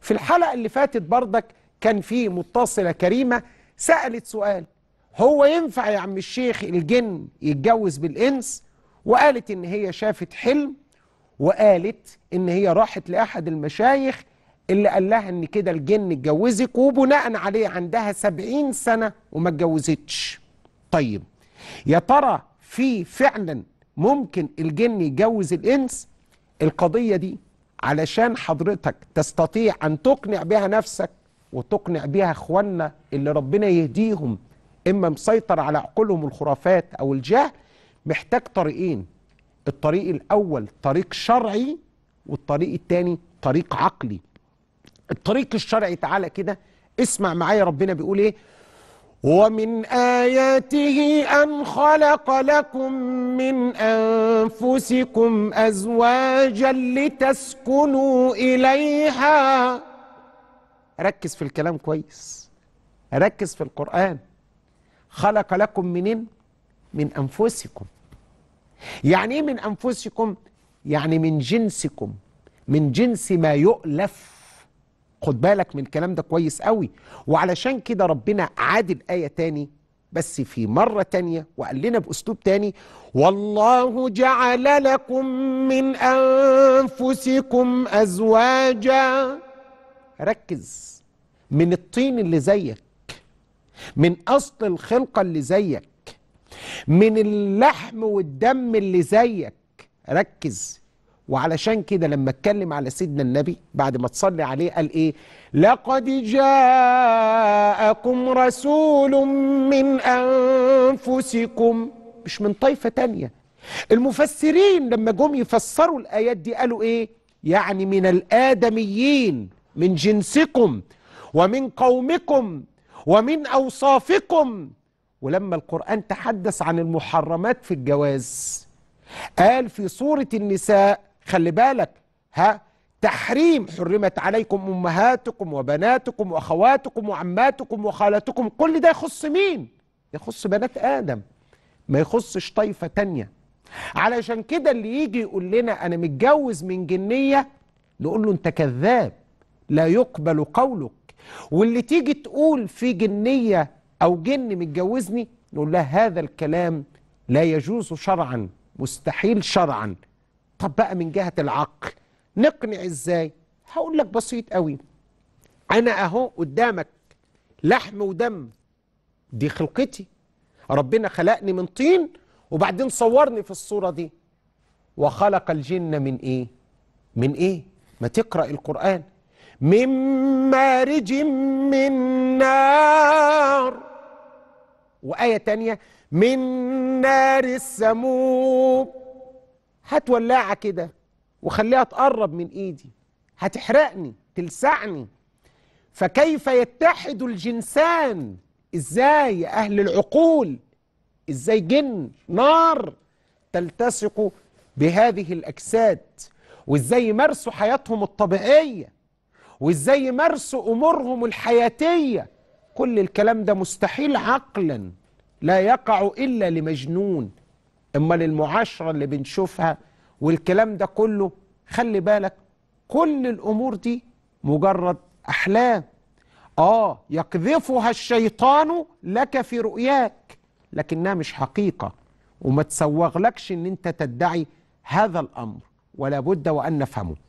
في الحلقة اللي فاتت بردك كان في متصلة كريمة سألت سؤال هو ينفع يا عم الشيخ الجن يتجوز بالإنس وقالت إن هي شافت حلم وقالت إن هي راحت لأحد المشايخ اللي قال لها إن كده الجن اتجوزك وبناء عليه عندها سبعين سنة وما اتجوزتش طيب يا ترى في فعلا ممكن الجن يتجوز الإنس القضية دي علشان حضرتك تستطيع أن تقنع بها نفسك وتقنع بها إخواننا اللي ربنا يهديهم إما مسيطر على عقولهم الخرافات أو الجهل محتاج طريقين الطريق الأول طريق شرعي والطريق الثاني طريق عقلي الطريق الشرعي تعالى كده اسمع معايا ربنا بيقول ايه ومن آياته أن خلق لكم من أنفسكم أزواجا لتسكنوا إليها ركز في الكلام كويس ركز في القرآن خلق لكم منين؟ من أنفسكم يعني إيه من أنفسكم؟ يعني من جنسكم من جنس ما يؤلف خد بالك من الكلام ده كويس قوي وعلشان كده ربنا عاد الآية تاني بس في مرة تانية وقال لنا بأسلوب تاني والله جعل لكم من أنفسكم أزواجا ركز من الطين اللي زيك من أصل الخلقة اللي زيك من اللحم والدم اللي زيك ركز وعلشان كده لما اتكلم على سيدنا النبي بعد ما تصلي عليه قال ايه لقد جاءكم رسول من انفسكم مش من طائفه تانية المفسرين لما جم يفسروا الايات دي قالوا ايه يعني من الادميين من جنسكم ومن قومكم ومن اوصافكم ولما القران تحدث عن المحرمات في الجواز قال في سوره النساء خلي بالك ها تحريم حرمت عليكم امهاتكم وبناتكم واخواتكم وعماتكم وخالاتكم كل ده يخص مين يخص بنات ادم ما يخصش طائفه تانية علشان كده اللي يجي يقول لنا انا متجوز من جنيه نقول له انت كذاب لا يقبل قولك واللي تيجي تقول في جنيه او جن متجوزني نقول لها هذا الكلام لا يجوز شرعا مستحيل شرعا طب بقى من جهة العقل نقنع ازاي هقول لك بسيط قوي انا اهو قدامك لحم ودم دي خلقتي ربنا خلقني من طين وبعدين صورني في الصورة دي وخلق الجن من ايه من ايه ما تقرأ القرآن من مارج من نار وآية تانية من نار السموم هات ولاعة كده وخليها تقرب من إيدي هتحرقني تلسعني فكيف يتحد الجنسان إزاي أهل العقول إزاي جن نار تلتصق بهذه الأجساد وإزاي يمارسوا حياتهم الطبيعية وإزاي يمارسوا أمورهم الحياتية كل الكلام ده مستحيل عقلا لا يقع إلا لمجنون امال المعاشره اللي بنشوفها والكلام ده كله خلي بالك كل الامور دي مجرد احلام اه يقذفها الشيطان لك في رؤياك لكنها مش حقيقه وما تسوغلكش ان انت تدعي هذا الامر ولا بد وان نفهمه